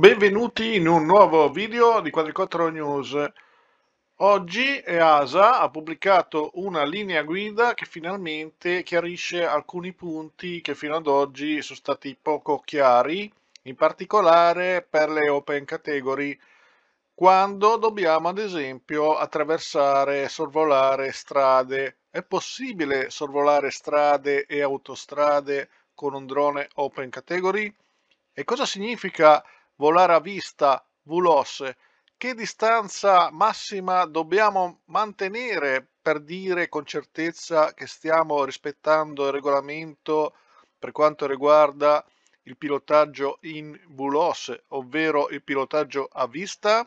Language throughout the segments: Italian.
Benvenuti in un nuovo video di Quadricottero News. Oggi EASA ha pubblicato una linea guida che finalmente chiarisce alcuni punti che fino ad oggi sono stati poco chiari, in particolare per le open category, quando dobbiamo ad esempio attraversare e sorvolare strade. È possibile sorvolare strade e autostrade con un drone open category? E cosa significa volare a vista, Vulos, che distanza massima dobbiamo mantenere per dire con certezza che stiamo rispettando il regolamento per quanto riguarda il pilotaggio in Vulos, ovvero il pilotaggio a vista?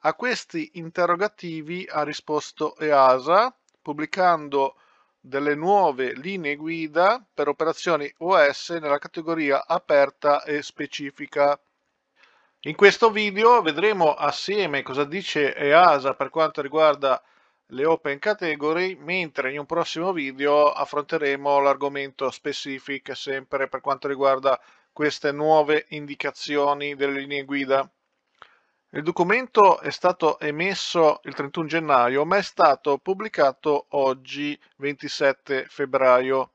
A questi interrogativi ha risposto EASA pubblicando delle nuove linee guida per operazioni OS nella categoria aperta e specifica. In questo video vedremo assieme cosa dice EASA per quanto riguarda le open category, mentre in un prossimo video affronteremo l'argomento specific sempre per quanto riguarda queste nuove indicazioni delle linee guida. Il documento è stato emesso il 31 gennaio, ma è stato pubblicato oggi 27 febbraio.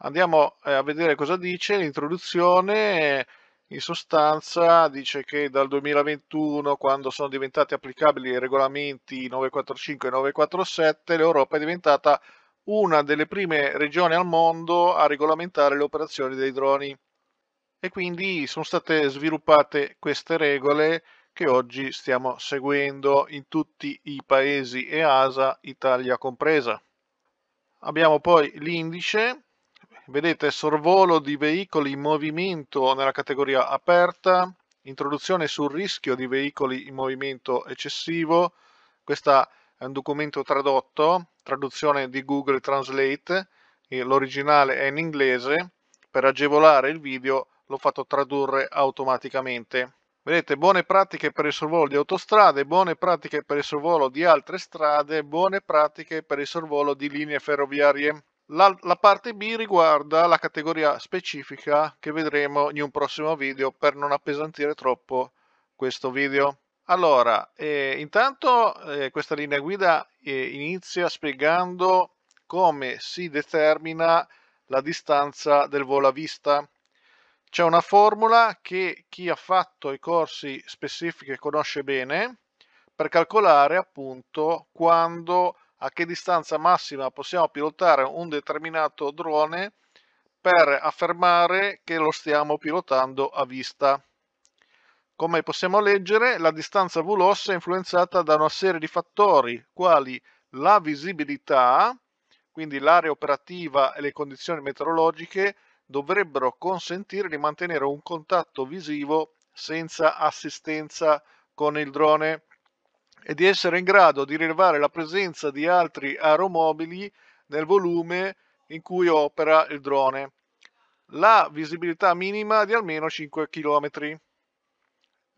Andiamo eh, a vedere cosa dice l'introduzione in sostanza dice che dal 2021, quando sono diventati applicabili i regolamenti 945 e 947, l'Europa è diventata una delle prime regioni al mondo a regolamentare le operazioni dei droni e quindi sono state sviluppate queste regole che oggi stiamo seguendo in tutti i paesi EASA, Italia compresa. Abbiamo poi l'indice vedete sorvolo di veicoli in movimento nella categoria aperta, introduzione sul rischio di veicoli in movimento eccessivo, questa è un documento tradotto, traduzione di Google Translate, l'originale è in inglese, per agevolare il video l'ho fatto tradurre automaticamente. Vedete, buone pratiche per il sorvolo di autostrade, buone pratiche per il sorvolo di altre strade, buone pratiche per il sorvolo di linee ferroviarie. La, la, parte B riguarda la categoria specifica che vedremo in un prossimo video per non appesantire troppo questo video. Allora, eh, intanto eh, questa linea guida eh, inizia spiegando come si determina la distanza del volo a vista. C'è una formula che chi ha fatto i corsi specifiche conosce bene per calcolare appunto quando a che distanza massima possiamo pilotare un determinato drone per affermare che lo stiamo pilotando a vista. Come possiamo leggere, la distanza VLOS è influenzata da una serie di fattori, quali la visibilità, quindi l'area operativa e le condizioni meteorologiche, dovrebbero consentire di mantenere un contatto visivo senza assistenza con il drone e di essere in grado di rilevare la presenza di altri aeromobili nel volume in cui opera il drone. La visibilità minima di almeno 5 km.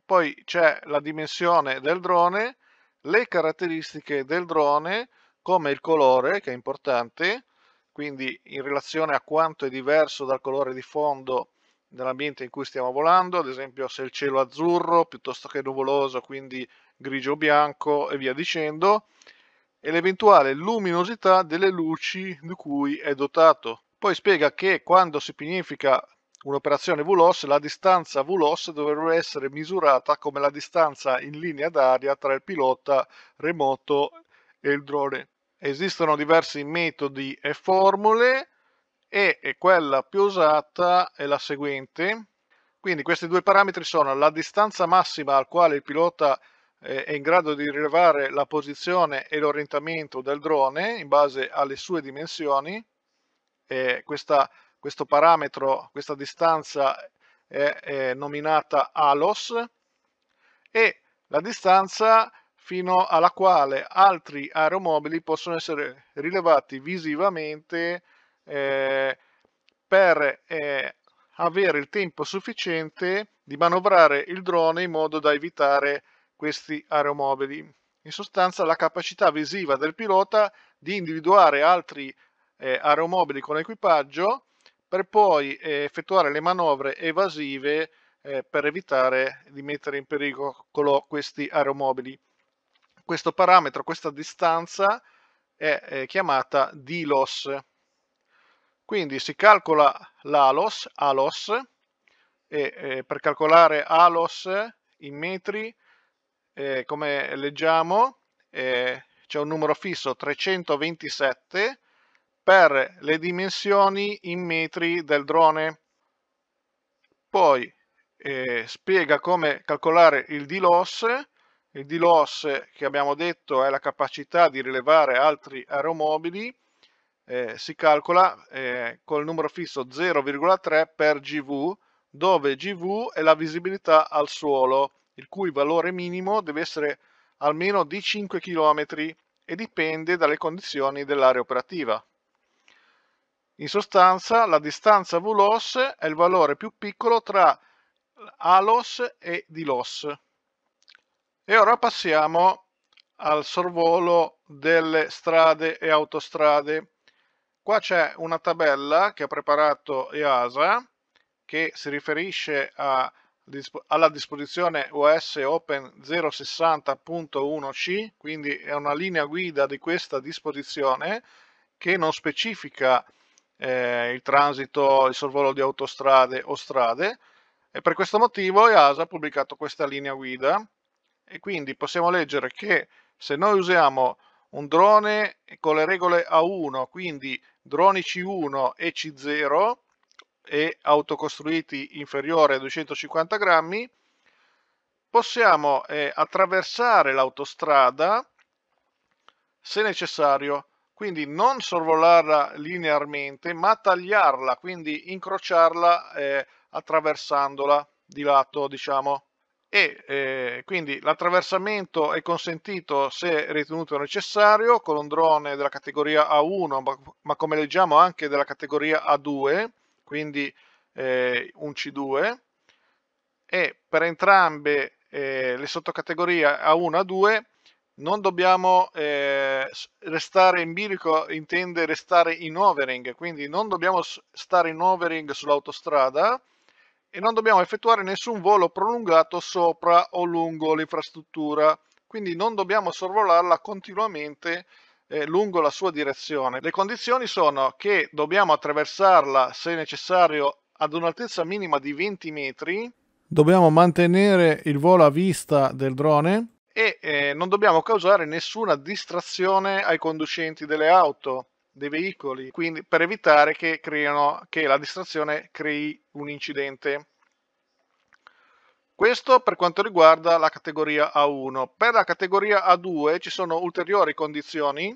Poi c'è la dimensione del drone, le caratteristiche del drone, come il colore, che è importante, quindi in relazione a quanto è diverso dal colore di fondo dell'ambiente in cui stiamo volando, ad esempio se il cielo è azzurro piuttosto che nuvoloso, quindi grigio-bianco e via dicendo, e l'eventuale luminosità delle luci di cui è dotato. Poi spiega che quando si pianifica un'operazione VLOS, la distanza VLOS dovrebbe essere misurata come la distanza in linea d'aria tra il pilota remoto e il drone. Esistono diversi metodi e formule e quella più usata è la seguente. Quindi questi due parametri sono la distanza massima al quale il pilota è in grado di rilevare la posizione e l'orientamento del drone in base alle sue dimensioni. Questa, questo parametro, questa distanza è, è nominata ALOS e la distanza fino alla quale altri aeromobili possono essere rilevati visivamente eh, per eh, avere il tempo sufficiente di manovrare il drone in modo da evitare questi aeromobili. In sostanza la capacità visiva del pilota di individuare altri eh, aeromobili con equipaggio per poi eh, effettuare le manovre evasive eh, per evitare di mettere in pericolo questi aeromobili. Questo parametro, questa distanza è chiamata DLOS. Quindi si calcola l'ALOS, ALOS, e eh, per calcolare ALOS in metri eh, come leggiamo, eh, c'è un numero fisso 327 per le dimensioni in metri del drone. Poi eh, spiega come calcolare il DLOS. Il DLOS che abbiamo detto è la capacità di rilevare altri aeromobili. Eh, si calcola eh, col numero fisso 0,3 per GV, dove GV è la visibilità al suolo il cui valore minimo deve essere almeno di 5 km e dipende dalle condizioni dell'area operativa. In sostanza, la distanza VLOS è il valore più piccolo tra ALOS e DLOS. E ora passiamo al sorvolo delle strade e autostrade. Qua c'è una tabella che ha preparato EASA che si riferisce a alla disposizione OS Open 060.1C, quindi è una linea guida di questa disposizione che non specifica eh, il transito, il sorvolo di autostrade o strade e per questo motivo EASA ha pubblicato questa linea guida e quindi possiamo leggere che se noi usiamo un drone con le regole A1, quindi droni C1 e C0, e autocostruiti inferiore a 250 grammi, possiamo eh, attraversare l'autostrada se necessario, quindi non sorvolarla linearmente, ma tagliarla, quindi incrociarla eh, attraversandola di lato, diciamo. E eh, quindi l'attraversamento è consentito se ritenuto necessario con un drone della categoria A1, ma, ma come leggiamo anche della categoria A2, quindi eh, un C2 e per entrambe eh, le sottocategorie A1 A2 non dobbiamo eh, restare empirico, intende restare in overing, quindi non dobbiamo stare in overing sull'autostrada e non dobbiamo effettuare nessun volo prolungato sopra o lungo l'infrastruttura, quindi non dobbiamo sorvolarla continuamente eh, lungo la sua direzione. Le condizioni sono che dobbiamo attraversarla, se necessario, ad un'altezza minima di 20 metri. Dobbiamo mantenere il volo a vista del drone. E eh, non dobbiamo causare nessuna distrazione ai conducenti delle auto, dei veicoli, quindi per evitare che, creino, che la distrazione crei un incidente. Questo per quanto riguarda la categoria A1. Per la categoria A2 ci sono ulteriori condizioni,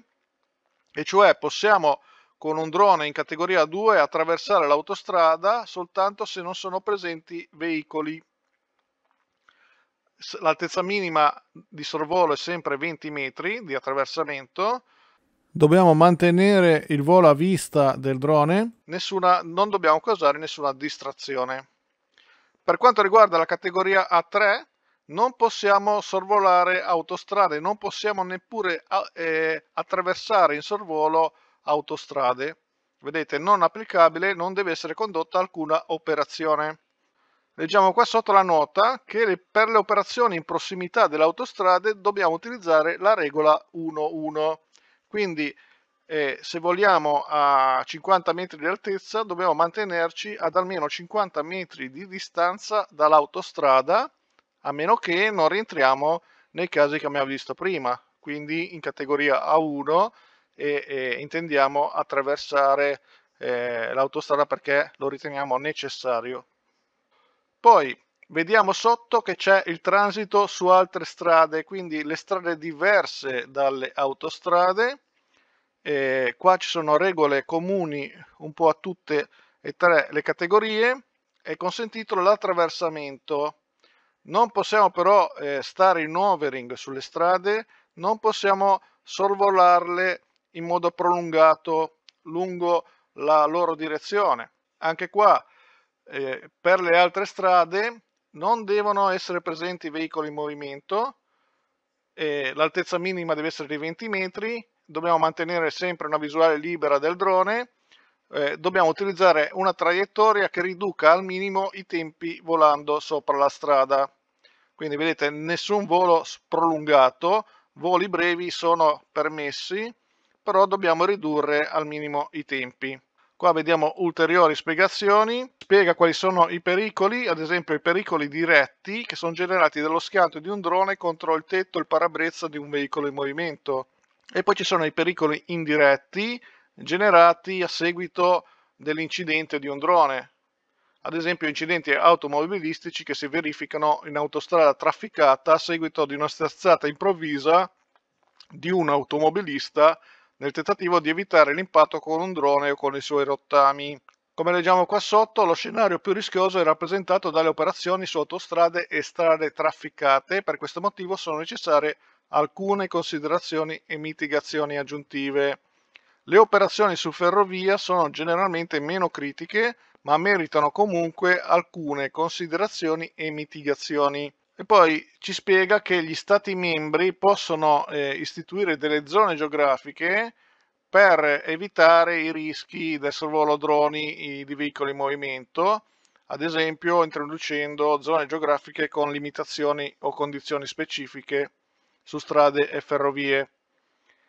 e cioè possiamo con un drone in categoria A2 attraversare l'autostrada soltanto se non sono presenti veicoli. L'altezza minima di sorvolo è sempre 20 metri di attraversamento, Dobbiamo mantenere il volo a vista del drone? Nessuna, non dobbiamo causare nessuna distrazione. Per quanto riguarda la categoria A3, non possiamo sorvolare autostrade, non possiamo neppure eh, attraversare in sorvolo autostrade. Vedete, non applicabile, non deve essere condotta alcuna operazione. Leggiamo qua sotto la nota che per le operazioni in prossimità delle autostrade dobbiamo utilizzare la regola 1.1. Quindi eh, se vogliamo a 50 metri di altezza dobbiamo mantenerci ad almeno 50 metri di distanza dall'autostrada a meno che non rientriamo nei casi che abbiamo visto prima quindi in categoria A1 e, e intendiamo attraversare eh, l'autostrada perché lo riteniamo necessario poi vediamo sotto che c'è il transito su altre strade quindi le strade diverse dalle autostrade eh, qua ci sono regole comuni un po' a tutte e tre le categorie è consentito l'attraversamento non possiamo però eh, stare in overing sulle strade non possiamo sorvolarle in modo prolungato lungo la loro direzione anche qua eh, per le altre strade non devono essere presenti veicoli in movimento eh, l'altezza minima deve essere di 20 metri dobbiamo mantenere sempre una visuale libera del drone, eh, dobbiamo utilizzare una traiettoria che riduca al minimo i tempi volando sopra la strada. Quindi vedete nessun volo prolungato, voli brevi sono permessi, però dobbiamo ridurre al minimo i tempi. Qua vediamo ulteriori spiegazioni, spiega quali sono i pericoli, ad esempio i pericoli diretti che sono generati dallo schianto di un drone contro il tetto o il parabrezza di un veicolo in movimento. E poi ci sono i pericoli indiretti generati a seguito dell'incidente di un drone, ad esempio incidenti automobilistici che si verificano in autostrada trafficata a seguito di una sterzata improvvisa di un automobilista nel tentativo di evitare l'impatto con un drone o con i suoi rottami. Come leggiamo qua sotto, lo scenario più rischioso è rappresentato dalle operazioni su autostrade e strade trafficate, per questo motivo sono necessarie alcune considerazioni e mitigazioni aggiuntive. Le operazioni su ferrovia sono generalmente meno critiche, ma meritano comunque alcune considerazioni e mitigazioni. E poi ci spiega che gli Stati membri possono eh, istituire delle zone geografiche per evitare i rischi del sorvolo droni di veicoli in movimento, ad esempio introducendo zone geografiche con limitazioni o condizioni specifiche su strade e ferrovie.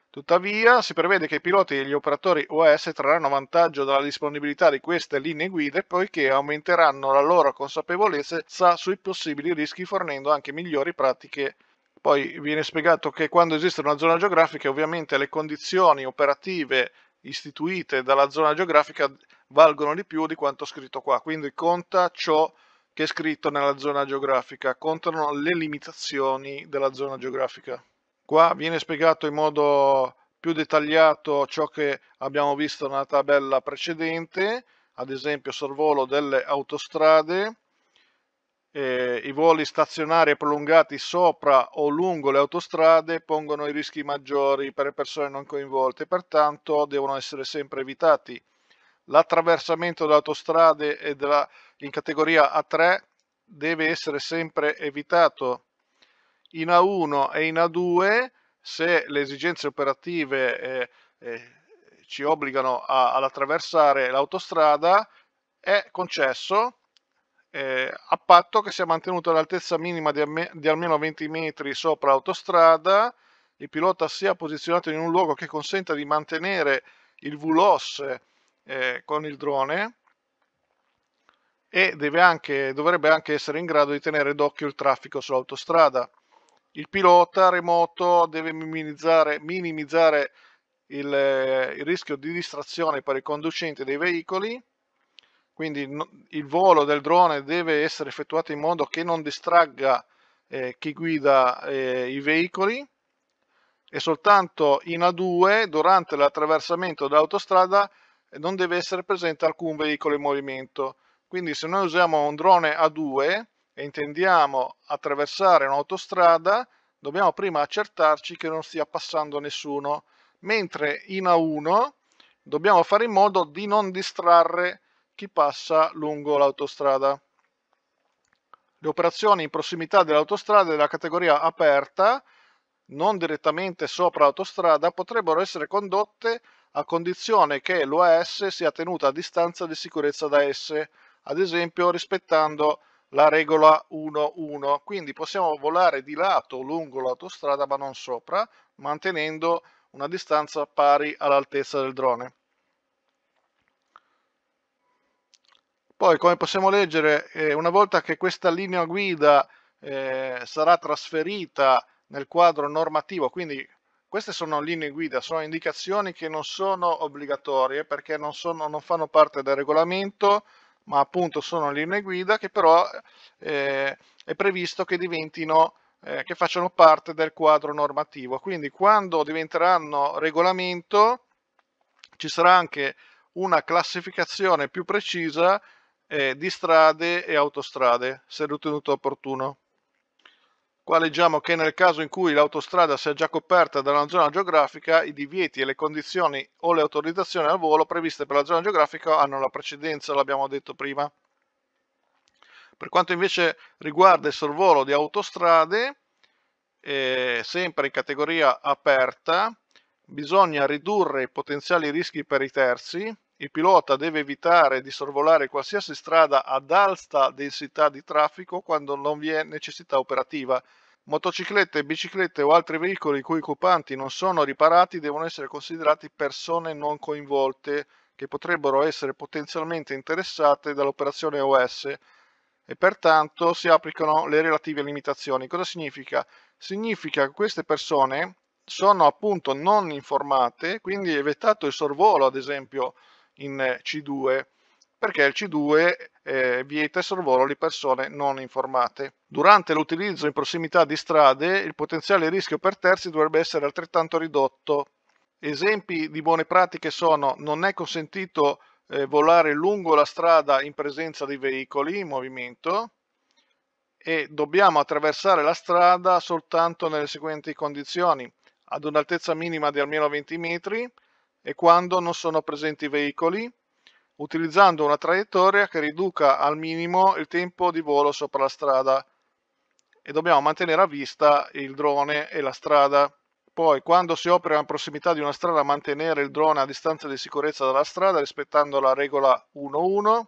Tuttavia, si prevede che i piloti e gli operatori OS trarranno vantaggio dalla disponibilità di queste linee guide poiché aumenteranno la loro consapevolezza sui possibili rischi fornendo anche migliori pratiche. Poi viene spiegato che quando esiste una zona geografica, ovviamente le condizioni operative istituite dalla zona geografica valgono di più di quanto scritto qua, quindi conta ciò che è scritto nella zona geografica, contano le limitazioni della zona geografica. Qua viene spiegato in modo più dettagliato ciò che abbiamo visto nella tabella precedente, ad esempio sorvolo delle autostrade, eh, i voli stazionari e prolungati sopra o lungo le autostrade pongono i rischi maggiori per le persone non coinvolte, pertanto devono essere sempre evitati l'attraversamento delle autostrade e della, in categoria A3 deve essere sempre evitato. In A1 e in A2, se le esigenze operative eh, eh, ci obbligano a, ad attraversare l'autostrada, è concesso eh, a patto che sia mantenuta l'altezza minima di, di almeno 20 metri sopra l'autostrada, il pilota sia posizionato in un luogo che consenta di mantenere il VLOS eh, con il drone e anche, dovrebbe anche essere in grado di tenere d'occhio il traffico sull'autostrada. Il pilota remoto deve minimizzare, minimizzare il, eh, il, rischio di distrazione per i conducenti dei veicoli, quindi il volo del drone deve essere effettuato in modo che non distragga eh, chi guida eh, i veicoli e soltanto in A2 durante l'attraversamento dell'autostrada non deve essere presente alcun veicolo in movimento. Quindi se noi usiamo un drone a 2 e intendiamo attraversare un'autostrada, dobbiamo prima accertarci che non stia passando nessuno, mentre in A1 dobbiamo fare in modo di non distrarre chi passa lungo l'autostrada. Le operazioni in prossimità dell'autostrada della categoria aperta, non direttamente sopra l'autostrada, potrebbero essere condotte a condizione che l'OAS sia tenuta a distanza di sicurezza da esse, ad esempio rispettando la regola 1.1. Quindi possiamo volare di lato lungo l'autostrada ma non sopra, mantenendo una distanza pari all'altezza del drone. Poi, come possiamo leggere, eh, una volta che questa linea guida eh, sarà trasferita nel quadro normativo, quindi queste sono linee guida, sono indicazioni che non sono obbligatorie perché non, sono, non fanno parte del regolamento, ma appunto sono linee guida che però eh, è previsto che diventino eh, che facciano parte del quadro normativo. Quindi quando diventeranno regolamento ci sarà anche una classificazione più precisa eh, di strade e autostrade, se ritenuto opportuno. Qua leggiamo che nel caso in cui l'autostrada sia già coperta da una zona geografica, i divieti e le condizioni o le autorizzazioni al volo previste per la zona geografica hanno la precedenza, l'abbiamo detto prima. Per quanto invece riguarda il sorvolo di autostrade, eh, sempre in categoria aperta, bisogna ridurre i potenziali rischi per i terzi, il pilota deve evitare di sorvolare qualsiasi strada ad alta densità di traffico quando non vi è necessità operativa. Motociclette, biciclette o altri veicoli i cui occupanti non sono riparati devono essere considerati persone non coinvolte che potrebbero essere potenzialmente interessate dall'operazione OS e pertanto si applicano le relative limitazioni. Cosa significa? Significa che queste persone sono appunto non informate, quindi è vietato il sorvolo, ad esempio, in C2 perché il C2 eh, vieta il sorvolo di persone non informate. Durante l'utilizzo in prossimità di strade il potenziale rischio per terzi dovrebbe essere altrettanto ridotto. Esempi di buone pratiche sono non è consentito eh, volare lungo la strada in presenza di veicoli in movimento e dobbiamo attraversare la strada soltanto nelle seguenti condizioni ad un'altezza minima di almeno 20 metri, e quando non sono presenti veicoli, utilizzando una traiettoria che riduca al minimo il tempo di volo sopra la strada e dobbiamo mantenere a vista il drone e la strada. Poi, quando si opera in prossimità di una strada, mantenere il drone a distanza di sicurezza dalla strada rispettando la regola 1.1,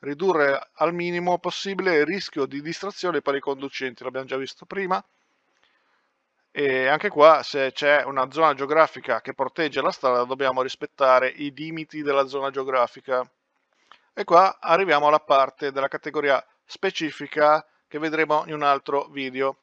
ridurre al minimo possibile il rischio di distrazione per i conducenti, l'abbiamo già visto prima, e anche qua se c'è una zona geografica che protegge la strada dobbiamo rispettare i limiti della zona geografica e qua arriviamo alla parte della categoria specifica che vedremo in un altro video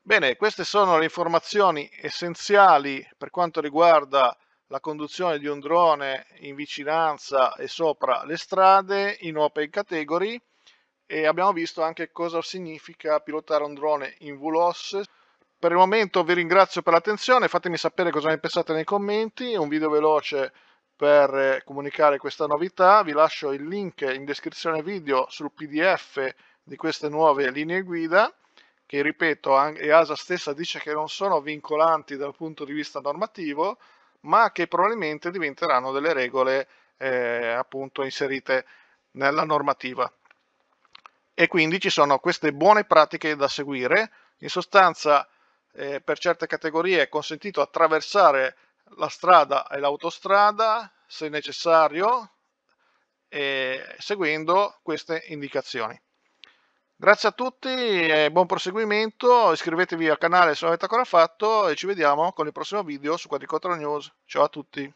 bene queste sono le informazioni essenziali per quanto riguarda la conduzione di un drone in vicinanza e sopra le strade in open category e abbiamo visto anche cosa significa pilotare un drone in VLOS per il momento vi ringrazio per l'attenzione, fatemi sapere cosa ne pensate nei commenti, un video veloce per eh, comunicare questa novità, vi lascio il link in descrizione video sul pdf di queste nuove linee guida che ripeto EASA stessa dice che non sono vincolanti dal punto di vista normativo ma che probabilmente diventeranno delle regole eh, appunto inserite nella normativa e quindi ci sono queste buone pratiche da seguire in sostanza eh, per certe categorie è consentito attraversare la strada e l'autostrada se necessario eh, seguendo queste indicazioni. Grazie a tutti e buon proseguimento, iscrivetevi al canale se non avete ancora fatto e ci vediamo con il prossimo video su Quadricotra News. Ciao a tutti!